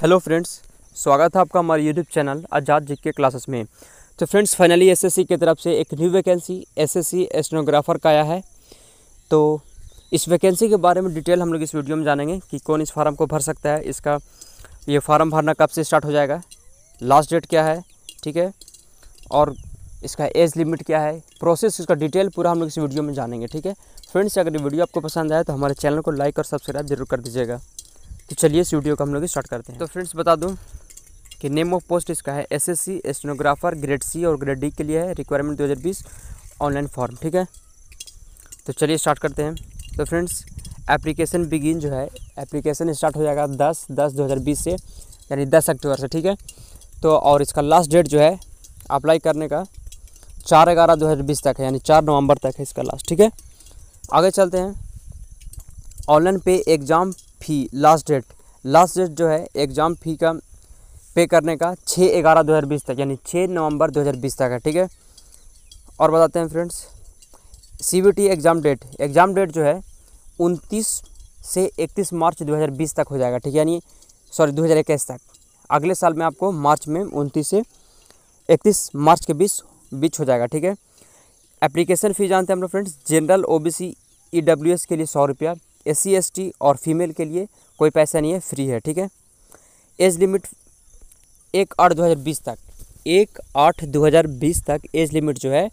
hello friends स्वागत है आपका हमारे यूट्यूब चैनल आज़ाद जी के क्लासेस में तो फ्रेंड्स फाइनली एसएससी की तरफ से एक न्यू वैकेंसी एसएससी एस्टोनोग्राफर का आया है तो इस वैकेंसी के बारे में डिटेल हम लोग इस वीडियो में जानेंगे कि कौन इस फार्म को भर सकता है इसका ये फार्म भरना कब से स्टार्ट हो जाएगा लास्ट डेट क्या है ठीक है और इसका एज लिमिट क्या है प्रोसेस इसका डिटेल पूरा हम लोग इस वीडियो में जानेंगे ठीक है फ्रेंड्स अगर ये वीडियो आपको पसंद आए तो हमारे चैनल को लाइक और सब्सक्राइब जरूर कर दीजिएगा तो चलिए इस वीडियो को हम लोग स्टार्ट करते हैं तो फ्रेंड्स बता दूँ कि नेम ऑफ पोस्ट इसका है एसएससी स्टेनोग्राफर ग्रेड सी और ग्रेड डी के लिए है रिक्वायरमेंट 2020 ऑनलाइन फॉर्म ठीक है तो चलिए स्टार्ट करते हैं तो फ्रेंड्स एप्लीकेशन बिगिन जो है एप्लीकेशन स्टार्ट हो जाएगा दस दस दो हज़ार बीस से यानी दस अक्टूबर से ठीक है तो और इसका लास्ट डेट जो है अप्लाई करने का चार ग्यारह दो हज़ार बीस तक है यानी चार नवंबर तक है इसका लास्ट ठीक है आगे चलते हैं ऑनलाइन पे exam fee last date last date जो है एग्ज़ाम फ़ी का पे करने का छः ग्यारह दो हज़ार बीस तक यानी छः नवंबर दो हज़ार बीस तक है ठीक है और बताते हैं friends C B T exam date exam date जो है उनतीस से इकतीस मार्च दो हज़ार बीस तक हो जाएगा ठीक है यानी सॉरी दो हज़ार इक्कीस तक अगले साल में आपको मार्च में उनतीस से इकतीस मार्च के बीच बीच हो जाएगा ठीक है एप्लीकेशन फ़ी जानते हैं हम लोग friends general O B C E W S के लिए सौ रुपया एस सी और फीमेल के लिए कोई पैसा नहीं है फ्री है ठीक है एज लिमिट एक आठ दो हज़ार बीस तक एक आठ दो हज़ार बीस तक एज लिमिट जो है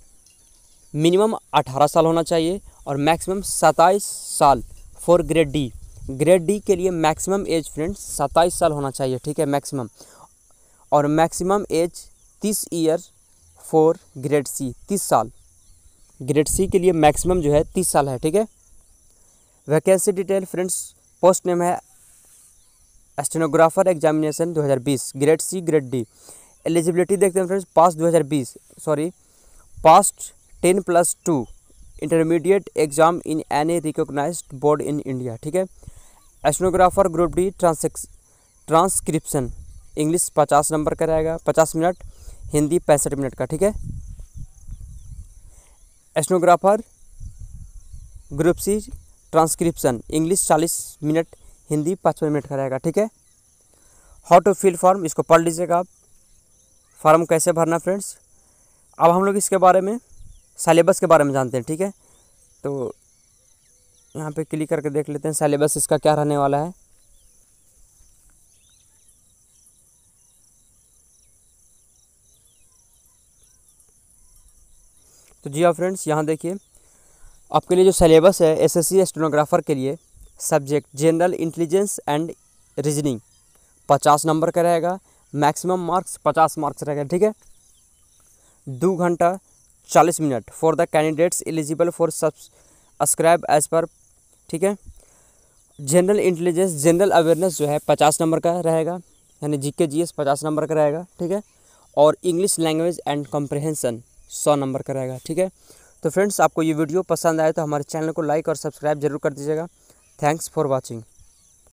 मिनिमम अठारह साल होना चाहिए और मैक्सिमम सत्ताईस साल for grade D grade D के लिए मैक्सिमम एज फ्रेंड सत्ताईस साल होना चाहिए ठीक है मैक्सिमम और मैक्सिमम एज तीस ईयर फॉर ग्रेड सी तीस साल ग्रेड सी के लिए मैक्सिमम जो है तीस साल है ठीक है vacancy detail friends post name है stenographer examination 2020 grade C grade D eligibility देखते हैं friends pass 2020 sorry past ten plus two intermediate exam in any recognise board in India ठीक है stenographer group D transcription English पचास number का रहेगा पचास minute Hindi पैंसठ मिनट का ठीक है stenographer group C transcription English चालीस मिनट हिंदी पचपन मिनट का रहेगा ठीक है हाउ टू फिल फॉर्म इसको पढ़ लीजिएगा आप फॉर्म कैसे भरना फ्रेंड्स अब हम लोग इसके बारे में सलेबस के बारे में जानते हैं ठीक है तो यहाँ पे क्लिक करके देख लेते हैं सलेबस इसका क्या रहने वाला है तो जी हाँ फ्रेंड्स यहाँ देखिए आपके लिए जो सिलेबस है एसएससी स्टेनोग्राफर के लिए subject general intelligence and reasoning पचास नंबर का रहेगा मैक्सिमम मार्क्स पचास मार्क्स रहेगा ठीक है दो घंटा चालीस minute for the candidates eligible for subscribe age पर ठीक है जनरल इंटेलिजेंस जनरल अवेयरनेस जो है पचास नंबर का रहेगा यानी जी के जी एस पचास नंबर का रहेगा ठीक है और इंग्लिश लैंग्वेज एंड कॉम्प्रहेंसन सौ नंबर का रहेगा ठीक है तो फ्रेंड्स आपको ये वीडियो पसंद आए तो हमारे चैनल को लाइक और सब्सक्राइब जरूर कर दीजिएगा थैंक्स फॉर वॉचिंग